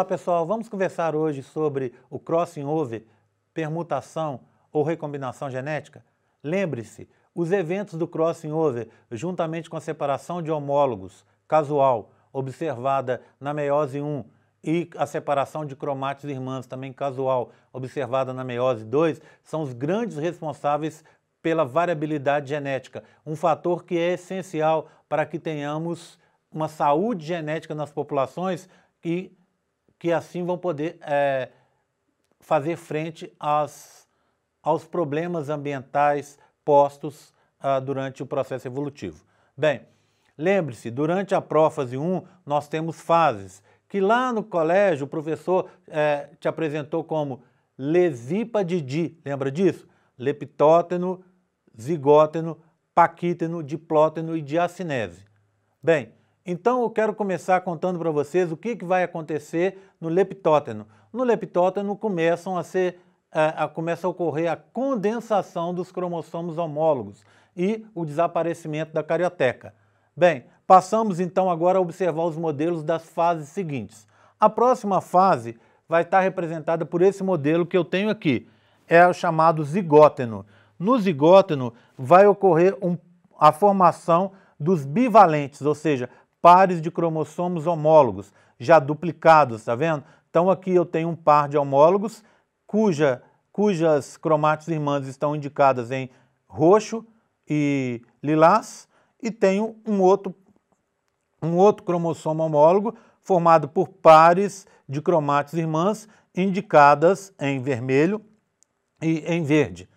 Olá pessoal, vamos conversar hoje sobre o crossing over, permutação ou recombinação genética? Lembre-se, os eventos do crossing over, juntamente com a separação de homólogos casual, observada na meiose 1, e a separação de cromátides irmãs, também casual, observada na meiose 2, são os grandes responsáveis pela variabilidade genética, um fator que é essencial para que tenhamos uma saúde genética nas populações e que assim vão poder é, fazer frente às, aos problemas ambientais postos ah, durante o processo evolutivo. Bem, lembre-se, durante a prófase 1, nós temos fases, que lá no colégio o professor é, te apresentou como lesípade lembra disso? Leptóteno, zigóteno, paquíteno, diplóteno e diacinese. Bem, então eu quero começar contando para vocês o que, que vai acontecer no leptóteno. No leptóteno começam a ser a, é, a, começa a ocorrer a condensação dos cromossomos homólogos e o desaparecimento da carioteca. Bem, passamos então agora a observar os modelos das fases seguintes. A próxima fase vai estar representada por esse modelo que eu tenho aqui, é o chamado zigóteno. No zigóteno vai ocorrer um, a formação dos bivalentes, ou seja, pares de cromossomos homólogos, já duplicados, tá vendo? Então aqui eu tenho um par de homólogos cuja, cujas cromátides irmãs estão indicadas em roxo e lilás, e tenho um outro, um outro cromossomo homólogo formado por pares de cromátides irmãs indicadas em vermelho e em verde.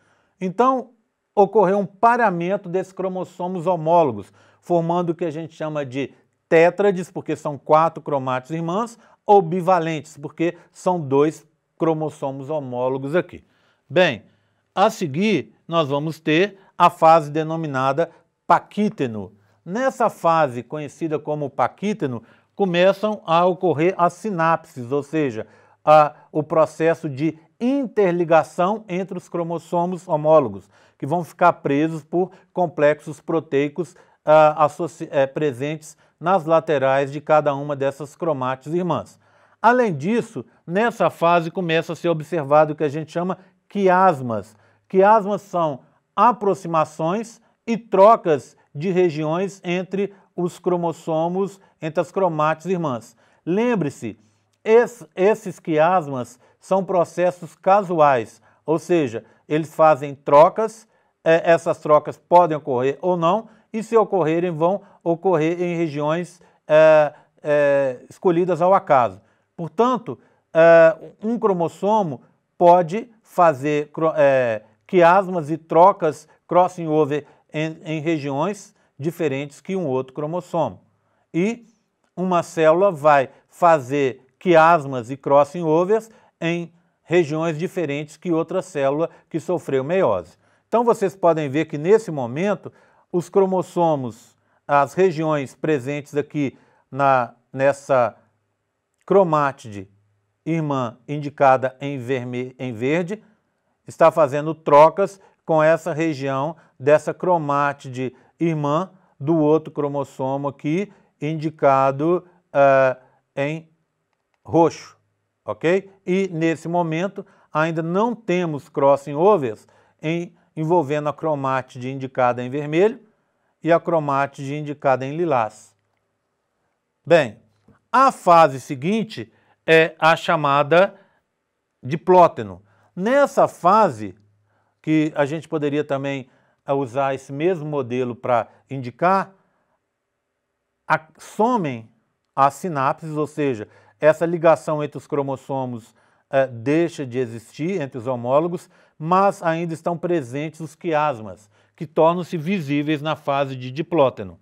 Então, ocorreu um paramento desses cromossomos homólogos, formando o que a gente chama de tétrades, porque são quatro cromátides irmãs, ou bivalentes, porque são dois cromossomos homólogos aqui. Bem, a seguir nós vamos ter a fase denominada paquíteno. Nessa fase, conhecida como paquíteno, começam a ocorrer as sinapses, ou seja, a, o processo de interligação entre os cromossomos homólogos, que vão ficar presos por complexos proteicos é, presentes nas laterais de cada uma dessas cromátides irmãs. Além disso, nessa fase começa a ser observado o que a gente chama quiasmas. Quiasmas são aproximações e trocas de regiões entre os cromossomos, entre as cromátides irmãs. Lembre-se, esses quiasmas são processos casuais, ou seja, eles fazem trocas, eh, essas trocas podem ocorrer ou não, e se ocorrerem, vão ocorrer em regiões é, é, escolhidas ao acaso. Portanto, é, um cromossomo pode fazer quiasmas e trocas crossing over em, em regiões diferentes que um outro cromossomo. E uma célula vai fazer quiasmas e crossing overs em regiões diferentes que outra célula que sofreu meiose. Então vocês podem ver que nesse momento os cromossomos, as regiões presentes aqui na, nessa cromátide irmã indicada em, vermelho, em verde, está fazendo trocas com essa região dessa cromátide irmã do outro cromossomo aqui, indicado uh, em roxo, ok? E nesse momento ainda não temos crossing overs em envolvendo a cromátide indicada em vermelho e a cromátide indicada em lilás. Bem, a fase seguinte é a chamada diplóteno. Nessa fase, que a gente poderia também eh, usar esse mesmo modelo para indicar, somem as sinapses, ou seja, essa ligação entre os cromossomos uh, deixa de existir entre os homólogos, mas ainda estão presentes os quiasmas, que tornam-se visíveis na fase de diplóteno.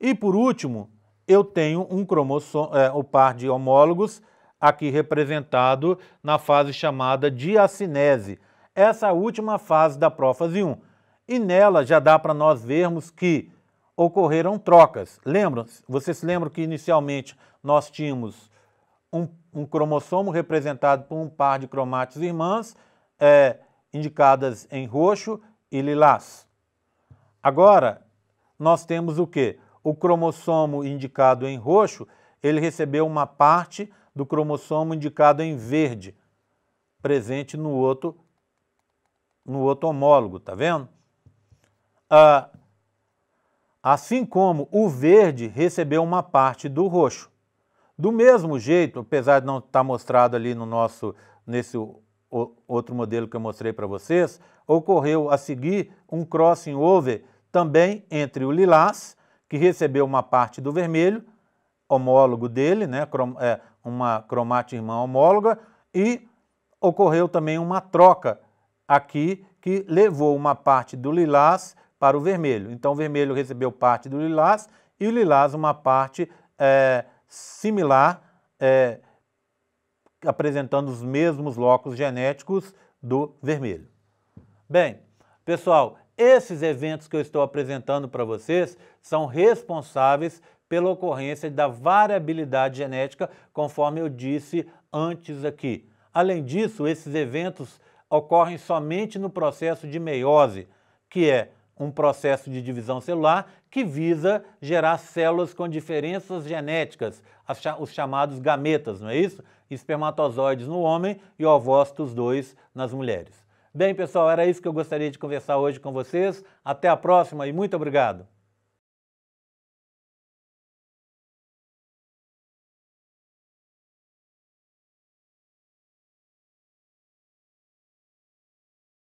E por último, eu tenho um cromossomo, é, par de homólogos aqui representado na fase chamada diacinese, essa é última fase da prófase 1. E nela já dá para nós vermos que ocorreram trocas. Lembram? Vocês lembram que inicialmente nós tínhamos um, um cromossomo representado por um par de cromátides irmãs, é, indicadas em roxo e lilás. Agora, nós temos o que? O cromossomo indicado em roxo, ele recebeu uma parte do cromossomo indicado em verde, presente no outro, no outro homólogo, tá vendo? Ah, assim como o verde recebeu uma parte do roxo. Do mesmo jeito, apesar de não estar tá mostrado ali no nosso, nesse outro modelo que eu mostrei para vocês, ocorreu a seguir um crossing over também entre o lilás, que recebeu uma parte do vermelho, homólogo dele, né, é, uma cromate irmã homóloga, e ocorreu também uma troca aqui que levou uma parte do lilás para o vermelho. Então, o vermelho recebeu parte do lilás e o lilás uma parte é, similar, é, apresentando os mesmos locos genéticos do vermelho. Bem, pessoal, esses eventos que eu estou apresentando para vocês são responsáveis pela ocorrência da variabilidade genética, conforme eu disse antes aqui. Além disso, esses eventos ocorrem somente no processo de meiose, que é um processo de divisão celular que visa gerar células com diferenças genéticas, os chamados gametas, não é isso? Espermatozoides no homem e ovócitos dois nas mulheres. Bem, pessoal, era isso que eu gostaria de conversar hoje com vocês. Até a próxima e muito obrigado!